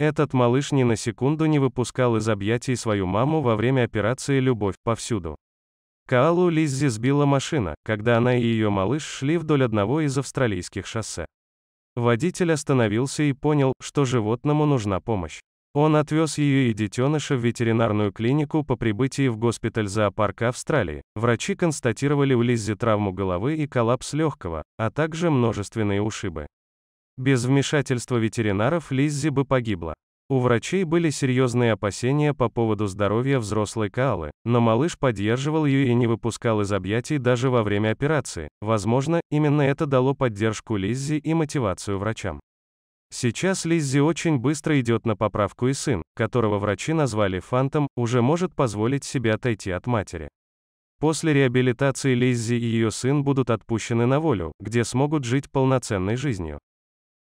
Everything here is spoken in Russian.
Этот малыш ни на секунду не выпускал из объятий свою маму во время операции «Любовь повсюду». Каалу Лиззи сбила машина, когда она и ее малыш шли вдоль одного из австралийских шоссе. Водитель остановился и понял, что животному нужна помощь. Он отвез ее и детеныша в ветеринарную клинику по прибытии в госпиталь зоопарка Австралии. Врачи констатировали у Лиззи травму головы и коллапс легкого, а также множественные ушибы. Без вмешательства ветеринаров Лиззи бы погибла. У врачей были серьезные опасения по поводу здоровья взрослой Каалы, но малыш поддерживал ее и не выпускал из объятий даже во время операции. Возможно, именно это дало поддержку Лиззи и мотивацию врачам. Сейчас Лиззи очень быстро идет на поправку и сын, которого врачи назвали Фантом, уже может позволить себе отойти от матери. После реабилитации Лиззи и ее сын будут отпущены на волю, где смогут жить полноценной жизнью.